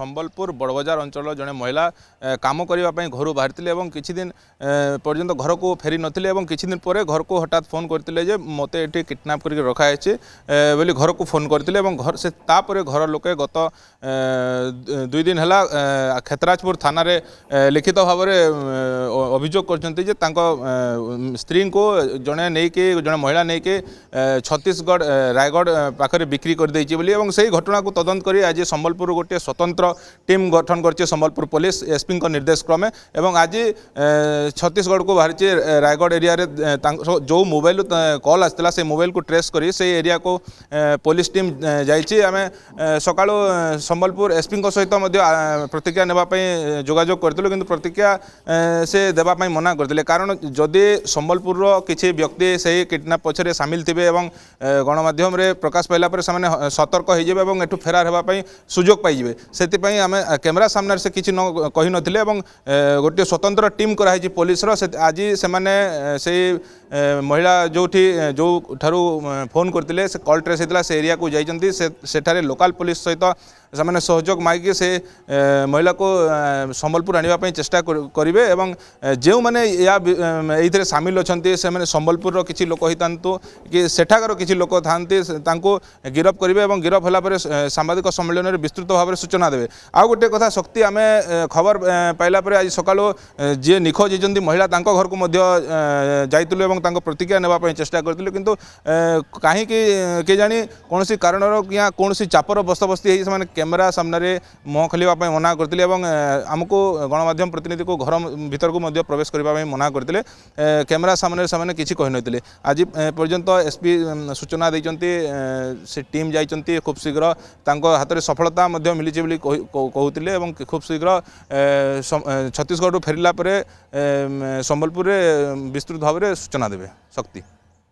সম্বলপুর বড়বজার অঞ্চল জনে মহিলা কাম করা ঘর বাহারি এবং কিছুদিন পর্যন্ত ঘরকু ফেরি নিলে এবং কিছুদিন পরে ঘরকু হঠাৎ ফোন করে যে মতো এটি কিডনাপ করি রখা হয়েছে বলে ঘরকু ফোন করে এবং সে তাপরে ঘর লোকে গত দুই দিন হল খেতরাজপুর থানার লিখিত ভাবে অভিযোগ করছন্তি যে તાંકો સ્ત્રી કો જોણે નઈ કે જોણે મહિલા નઈ કે છતીસગઢ રાયગઢ પાખરે विक्री કર દેચી બોલી এবંગ સહી ઘટના કુ তদন্ত કરી আজি સંભलपुर ગોટીએ સ્વતંત્ર ટીમ গঠন કરચે સંભलपुर પોલીસ এসપી કો નિર્દેશ કrome এবંગ আজি છતીસગઢ કો ભારચે રાયગઢ એરિયા રે તાંકો જો મોબાઈલ કોલ આસતલા સે મોબાઈલ કુ ટ્રેસ કરી સે એરિયા કો પોલીસ ટીમ જાય ચી અમે સકાળો સંભलपुर এসપી કો સહિત મધ્ય પ્રતિક્રિયા નેવા પઈ જોગાજોગ કરતલો કીંતુ પ્રતિક્રિયા સે ଦେବା ପାଇଁ ମନା କରିଥିଲେ କାରଣ ଯଦି ସମ୍ବଲପୁରର କିଛି ବ୍ୟକ୍ତି ସେହି କିଡ଼ନାପ୍ ପଛରେ ସାମିଲ ଥିବେ ଏବଂ ଗଣମାଧ୍ୟମରେ ପ୍ରକାଶ ପାଇଲା ପରେ ସେମାନେ ସତର୍କ ହୋଇଯିବେ ଏବଂ ଏଠୁ ଫେରାର ହେବା ପାଇଁ ସୁଯୋଗ ପାଇଯିବେ ସେଥିପାଇଁ ଆମେ କ୍ୟାମେରା ସାମ୍ନାରେ ସେ କିଛି ନ କହିନଥିଲେ ଏବଂ ଗୋଟିଏ ସ୍ୱତନ୍ତ୍ର ଟିମ୍ କରାହେଇଛି ପୋଲିସର ଆଜି ସେମାନେ ସେଇ ମହିଳା ଯେଉଁଠି ଯେଉଁଠାରୁ ଫୋନ୍ କରିଥିଲେ ସେ କଲ୍ ଟ୍ରେସ୍ ହେଇଥିଲା ସେ ଏରିଆକୁ ଯାଇଛନ୍ତି ସେଠାରେ ଲୋକାଲ୍ ପୋଲିସ୍ ସହିତ ସେମାନେ ସହଯୋଗ ମାଗିକି ସେ ମହିଳାକୁ ସମ୍ବଲପୁର ଆଣିବା ପାଇଁ ଚେଷ୍ଟା କରିବେ ଏବଂ ଯେଉଁମାନେ ଏହା ଏଇଥିରେ ସାମିଲ ଅଛନ୍ତି ସେମାନେ ସମ୍ବଲପୁରର କିଛି ଲୋକ ହେଇଥାନ୍ତୁ କି ସେଠାକାର କିଛି ଲୋକ ଥାନ୍ତି ତାଙ୍କୁ ଗିରଫ କରିବେ ଏବଂ ଗିରଫ ହେଲା ପରେ ସାମ୍ବାଦିକ ସମ୍ମିଳନୀରେ ବିସ୍ତୃତ ଭାବରେ ସୂଚନା ଦେବେ ଆଉ ଗୋଟିଏ କଥା ଶକ୍ତି ଆମେ ଖବର ପାଇଲା ପରେ ଆଜି ସକାଳୁ ଯିଏ ନିଖୋଜ ହେଇଛନ୍ତି ମହିଳା ତାଙ୍କ ଘରକୁ ମଧ୍ୟ ଯାଇଥିଲୁ ଏବଂ प्रतिक्रिया ने चेषा करूँ कितु कहीं केजाणी कौन कारण या कौन चापर बस्तबस्ती से कैमेरा सामने मुह खोल मना करते आमको गणमाम प्रतिनिधि को घर भितर को प्रवेश करने मना करते कैमेरा सामने से किसी कही आज पर्यंत एसपी सूचना देखते से टीम जाती खूब शीघ्र हाथ में सफलता मिली कहते खूब शीघ्र छत्तीशगढ़ फेरला संबलपुर विस्तृत भाव में सूचना দেবে শক্তি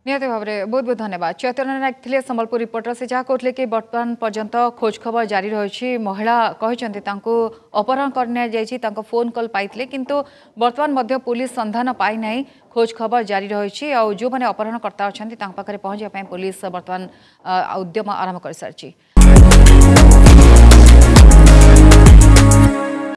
নিহতি ভাবে বহু বহু ধন্যবাদ চৈতন্য নায়ক লে সম্বলপুর রিপোর্টর সে যা কৌলে কি বর্তমান পর্যন্ত খোঁজখবর জারি রয়েছে মহিলা কিন্তু তাঁকু অপহরণ করে নিয়েছে তাঁক ফোন কল পাইলে কিন্তু বর্তমান মধ্য পুলিশ সন্ধান পাই না খোঁজখবর জারি রয়েছে আউ যে অপহরণকর্তা অনেক পাখে পৌঁছাই পুলিশ বর্তমান উদ্যম আরম্ভ করে সারিছে